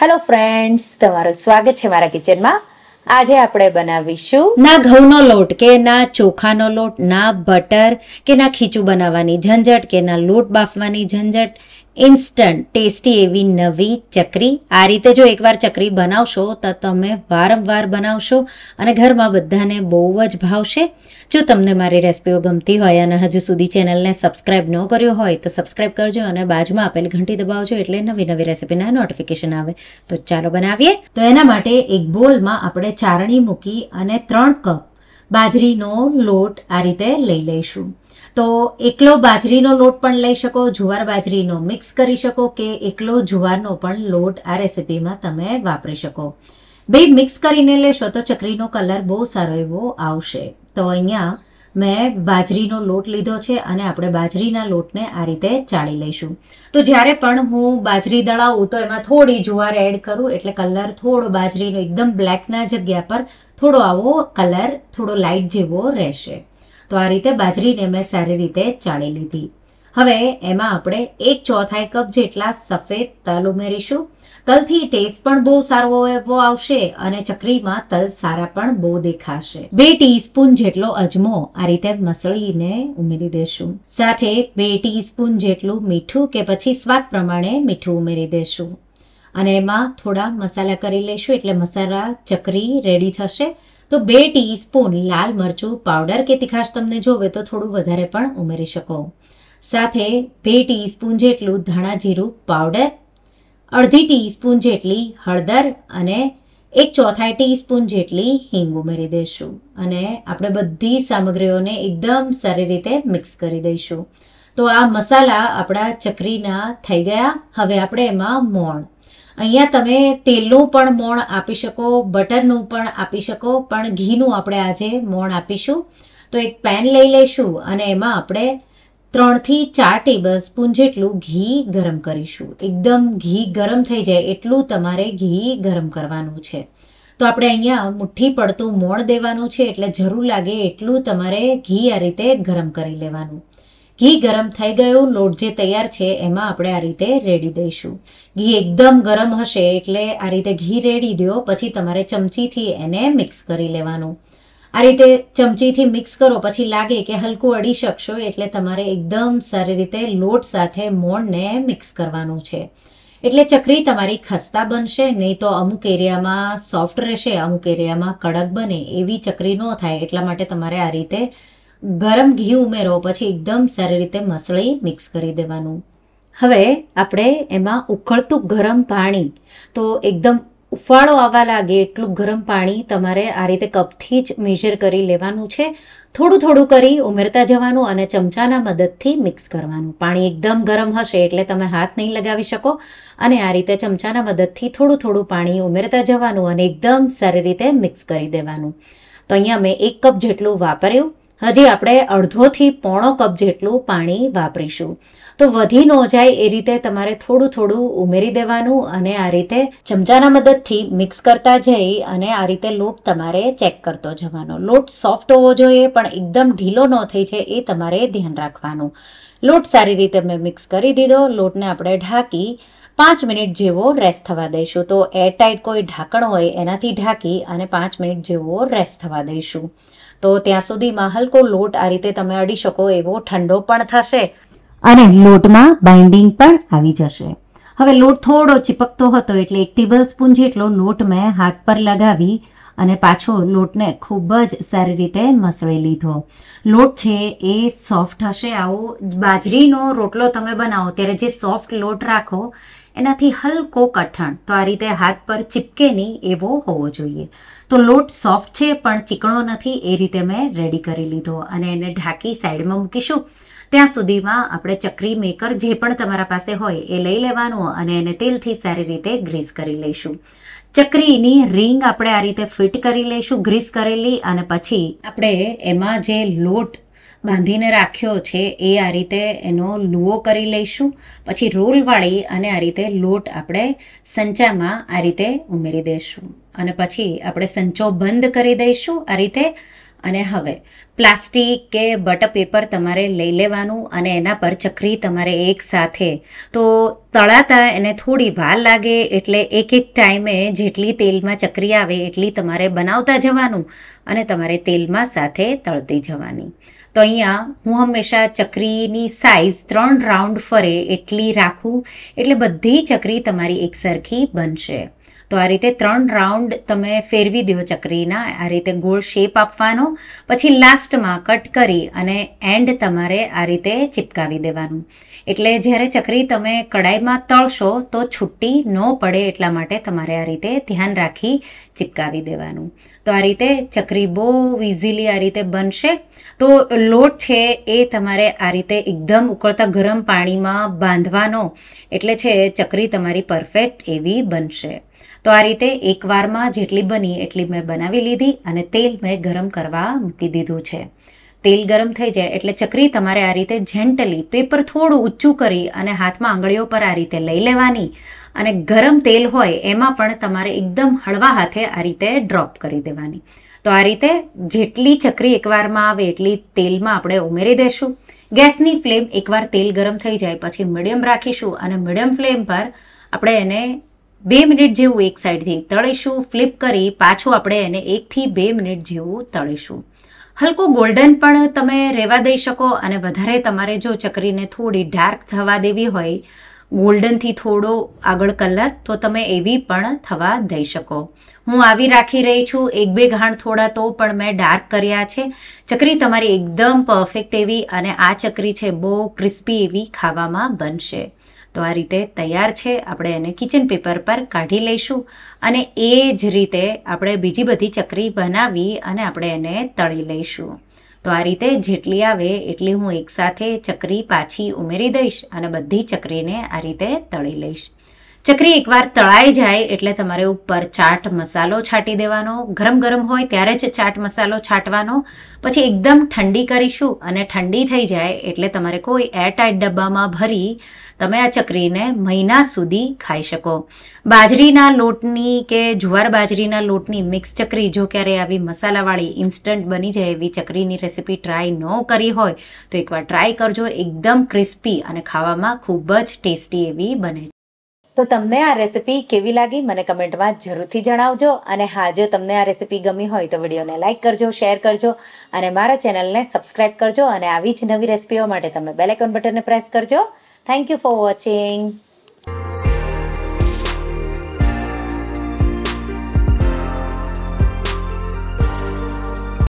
hello friends તમારું સ્વાગત છે મારા કિચનમાં આજે આપણે બનાવીશું ના ઘઉંનો લોટ કે ના ચોખાનો લોટ ના બટર કે ના ખીચું બનાવવાની ઝંઝટ કે ના લોટ બાફવાની ઝંઝટ ઇન્સ્ટન્ટ ટેસ્ટી એવી નવી ચકરી આ રીતે જો એકવાર ચકરી બનાવશો તો તમે વારંવાર બનાવશો અને ઘરમાં બધાને બહુ જ ભાવશે જો તમને મારી રેસિપીઓ ગમતી હોય અને હજુ સુધી ચેનલને સબસ્ક્રાઇબ ન કર્યો હોય તો સબસ્ક્રાઇબ કરજો અને બાજુમાં આપેલ ઘંટી દબાવજો એટલે નવી નવી રેસિપીના નોટિફિકેશન આવે તો ચાલો બનાવીએ તો એના માટે એક બોલમાં આપણે ચારણી મૂકી અને ત્રણ કપ બાજરીનો લોટ આ રીતે લઈ લઈશું તો એકલો બાજરીનો લોટ પણ લઈ શકો જુવાર બાજરીનો મિક્સ કરી શકો કે એકલો જુવારનો પણ લોટ આ રેસીપીમાં તમે વાપરી શકો બે મિક્સ કરીને લેશો તો ચકરીનો કલર બહુ સારો એવો આવશે તો અહીંયા મેં બાજરીનો લોટ લીધો છે અને આપણે બાજરીના લોટને આ રીતે ચાળી લઈશું તો જ્યારે પણ હું બાજરી દળાવું તો એમાં થોડી જુવાર એડ કરું એટલે કલર થોડો બાજરીનો એકદમ બ્લેકના જગ્યા પર થોડો આવો કલર થોડો લાઇટ જેવો રહેશે તો આ રીતે બાજરીને મેં સારી રીતે ચાળી લીધી હવે એમાં આપણે એક ચોથાઈ કપ જેટલા સફેદ તલ ઉમેરીશું તલથી ટેસ્ટ પણ બહુ સારો એવો આવશે અને ચકરીમાં તલ સારા પણ બહુ દેખાશે બે ટીસ્પૂન જેટલો અજમો આ રીતે મસળીને ઉમેરી દેશું સાથે બે ટીસ્પૂન જેટલું મીઠું કે પછી સ્વાદ પ્રમાણે મીઠું ઉમેરી દેશું અને એમાં થોડા મસાલા કરી લઈશું એટલે મસાલા ચકરી રેડી થશે તો બે ટીસ્પૂન લાલ મરચું પાવડર કે તીખાશ તમને જોવે તો થોડું વધારે પણ ઉમેરી શકો સાથે બે ટીસ્પૂન જેટલું ધાણા જીરું પાવડર અડધી ટીસ્પૂન જેટલી હળદર અને એક ચોથાઈ ટીસ્પૂન જેટલી હિંગ ઉમેરી દઈશું અને આપણે બધી સામગ્રીઓને એકદમ સારી રીતે મિક્સ કરી દઈશું તો આ મસાલા આપણા ચકરીના થઈ ગયા હવે આપણે એમાં મોણ અહીંયા તમે તેલનું પણ મોણ આપી શકો બટરનું પણ આપી શકો પણ ઘીનું આપણે આજે મોણ આપીશું તો એક પેન લઈ લઈશું અને એમાં આપણે ત્રણથી ચાર ટેબલ સ્પૂન જેટલું ઘી ગરમ કરીશું એકદમ ઘી ગરમ થઈ જાય એટલું તમારે ઘી ગરમ કરવાનું છે તો આપણે અહીંયા મુઠ્ઠી પડતું મોણ દેવાનું છે એટલે જરૂર લાગે એટલું તમારે ઘી આ રીતે ગરમ કરી લેવાનું ઘી ગરમ થઈ ગયું લોટ જે તૈયાર છે એમાં આપણે આ રીતે રેડી દઈશું ઘી એકદમ ગરમ હશે એટલે આ રીતે ઘી રેડી દો પછી તમારે ચમચીથી એને મિક્સ કરી લેવાનું આ રીતે ચમચીથી મિક્સ કરો પછી લાગે કે હલકું અડી શકશો એટલે તમારે એકદમ સારી રીતે લોટ સાથે મોણને મિક્સ કરવાનું છે એટલે ચકરી તમારી ખસ્તા બનશે નહીં તો અમુક એરિયામાં સોફ્ટ રહેશે અમુક એરિયામાં કડક બને એવી ચકરી ન થાય એટલા માટે તમારે આ રીતે ગરમ ઘી ઉમેરો પછી એકદમ સારી રીતે મસળી મિક્સ કરી દેવાનું હવે આપણે એમાં ઉકળતું ગરમ પાણી તો એકદમ ઉફાળો આવવા લાગે એટલું ગરમ પાણી તમારે આ રીતે કપથી જ મેજર કરી લેવાનું છે થોડું થોડું કરી ઉમેરતા જવાનું અને ચમચાના મદદથી મિક્સ કરવાનું પાણી એકદમ ગરમ હશે એટલે તમે હાથ નહીં લગાવી શકો અને આ રીતે ચમચાના મદદથી થોડું થોડું પાણી ઉમેરતા જવાનું અને એકદમ સારી રીતે મિક્સ કરી દેવાનું તો અહીંયા મેં એક કપ જેટલું વાપર્યું હજી આપણે અડધોથી પોણો કપ જેટલું પાણી વાપરીશું તો વધી ન જાય એ રીતે તમારે થોડું થોડું ઉમેરી દેવાનું અને આ રીતે ચમચાના મદદથી મિક્સ કરતા જઈ અને આ રીતે લોટ તમારે ચેક કરતો જવાનો લોટ સોફ્ટ હોવો જોઈએ પણ એકદમ ઢીલો ન થઈ જાય એ તમારે ધ્યાન રાખવાનું લોટ સારી રીતે મેં મિક્સ કરી દીધો લોટને આપણે ઢાંકી પાંચ મિનિટ જેવો રેસ્ટ થવા દઈશું તો એરટાઈટ કોઈ ઢાંકણ હોય એનાથી ઢાંકી અને પાંચ મિનિટ જેવો રેસ્ટ થવા દઈશું તો ત્યાં સુધીમાં હલકો લોટ આ રીતે તમે અડી શકો એવો ઠંડો પણ થશે અને લોટમાં બાઇન્ડિંગ પણ આવી જશે હવે લોટ થોડો ચીપકતો હતો એટલે એક ટેબલ સ્પૂન જેટલો લોટ મેં હાથ પર લગાવી અને પાછો લોટને ખૂબ જ સારી રીતે મસળી લીધો લોટ છે એ સોફ્ટ હશે આવો બાજરીનો રોટલો તમે બનાવો ત્યારે જે સોફ્ટ લોટ રાખો એનાથી હલકો કઠણ તો આ રીતે હાથ પર ચીપકે નહીં એવો હોવો જોઈએ તો લોટ સોફ્ટ છે પણ ચીકણો નથી એ રીતે મેં રેડી કરી લીધો અને એને ઢાંકી સાઈડમાં મૂકીશું ત્યાં સુધીમાં આપણે ચકરી મેકર જે પણ તમારા પાસે હોય એ લઈ લેવાનું અને એને તેલથી સારી રીતે ગ્રીસ કરી લઈશું ચકરીની રિંગ આપણે આ રીતે ફિટ કરી લઈશું ગ્રીસ કરેલી અને પછી આપણે એમાં જે લોટ બાંધીને રાખ્યો છે એ આ રીતે એનો લુઓ કરી લઈશું પછી રોલવાળી અને આ રીતે લોટ આપણે સંચામાં આ રીતે ઉમેરી દઈશું અને પછી આપણે સંચો બંધ કરી દઈશું આ રીતે અને હવે પ્લાસ્ટિક કે બટ પેપર તમારે લઈ લેવાનું અને એના પર ચકરી તમારે એક સાથે તો તળાતા એને થોડી વાર લાગે એટલે એક એક ટાઈમે જેટલી તેલમાં ચકરી આવે એટલી તમારે બનાવતા જવાનું અને તમારે તેલમાં સાથે તળતી જવાની તો અહીંયા હું હંમેશા ચકરીની સાઇઝ ત્રણ રાઉન્ડ ફરે એટલી રાખું એટલે બધી ચકરી તમારી એકસરખી બનશે તો આ રીતે ત્રણ રાઉન્ડ તમે ફેરવી દો ચકરીના આ રીતે ગોળ શેપ આપવાનો પછી લાસ્ટમાં કટ કરી અને એન્ડ તમારે આ રીતે ચિપકાવી દેવાનું એટલે જ્યારે ચકરી તમે કડાઈમાં તળશો તો છૂટી ન પડે એટલા માટે તમારે આ રીતે ધ્યાન રાખી ચિપકાવી દેવાનું તો આ રીતે ચકરી બહુ ઇઝીલી આ રીતે બનશે તો લોટ છે એ તમારે આ રીતે એકદમ ઉકળતા ગરમ પાણીમાં બાંધવાનો એટલે છે ચકરી તમારી પરફેક્ટ એવી બનશે તો આ રીતે એકવારમાં જેટલી બની એટલી મેં બનાવી લીધી અને તેલ મેં ગરમ કરવા મૂકી દીધું છે તેલ ગરમ થઈ જાય એટલે ચકરી તમારે આ રીતે જેન્ટલી પેપર થોડું ઊંચું કરી અને હાથમાં આંગળીઓ પર આ રીતે લઈ લેવાની અને ગરમ તેલ હોય એમાં પણ તમારે એકદમ હળવા હાથે આ રીતે ડ્રોપ કરી દેવાની તો આ રીતે જેટલી ચકરી એકવારમાં આવે એટલી તેલમાં આપણે ઉમેરી દેશું ગેસની ફ્લેમ એકવાર તેલ ગરમ થઈ જાય પછી મીડિયમ રાખીશું અને મીડિયમ ફ્લેમ પર આપણે એને બે મિનિટ જેવું એક સાઈડથી તળીશું ફ્લિપ કરી પાછું આપણે એને એકથી બે મિનિટ જેવું તળીશું હલકો ગોલ્ડન પણ તમે રહેવા દઈ શકો અને વધારે તમારે જો ચકરીને થોડી ડાર્ક થવા દેવી હોય ગોલ્ડનથી થોડો આગળ કલર તો તમે એવી પણ થવા દઈ શકો હું આવી રાખી રહી છું એક બે ઘાણ થોડા તો પણ મેં ડાર્ક કર્યા છે ચકરી તમારી એકદમ પરફેક્ટ એવી અને આ ચકરી છે બહુ ક્રિસ્પી એવી ખાવામાં બનશે તો આ રીતે તૈયાર છે આપણે એને કિચન પેપર પર કાઢી લઈશું અને એ જ રીતે આપણે બીજી બધી ચકરી બનાવી અને આપણે એને તળી લઈશું તો આ રીતે જેટલી આવે એટલી હું એકસાથે ચકરી પાછી ઉમેરી દઈશ અને બધી ચકરીને આ રીતે તળી લઈશ ચકરી એકવાર તળાઈ જાય એટલે તમારે ઉપર ચાટ મસાલો છાંટી દેવાનો ગરમ ગરમ હોય ત્યારે જ ચાટ મસાલો છાંટવાનો પછી એકદમ ઠંડી કરીશું અને ઠંડી થઈ જાય એટલે તમારે કોઈ એરટાઈટ ડબ્બામાં ભરી તમે આ ચકરીને મહિના સુધી ખાઈ શકો બાજરીના લોટની કે જુવાર બાજરીના લોટની મિક્સ ચકરી જો ક્યારે આવી મસાલાવાળી ઇન્સ્ટન્ટ બની જાય એવી ચકરીની રેસીપી ટ્રાય ન કરી હોય તો એકવાર ટ્રાય કરજો એકદમ ક્રિસ્પી અને ખાવામાં ખૂબ જ ટેસ્ટી એવી બને છે તો તમને આ રેસિપી કેવી લાગી મને કમેન્ટમાં જરૂરથી જણાવજો અને હા જો તમને આ રેસિપી ગમી હોય તો વિડીયોને લાઇક કરજો શેર કરજો અને મારા ચેનલને સબસ્ક્રાઇબ કરજો અને આવી જ નવી રેસિપીઓ માટે તમે બેલેકોન બટનને પ્રેસ કરજો થેન્ક યુ ફોર વોચિંગ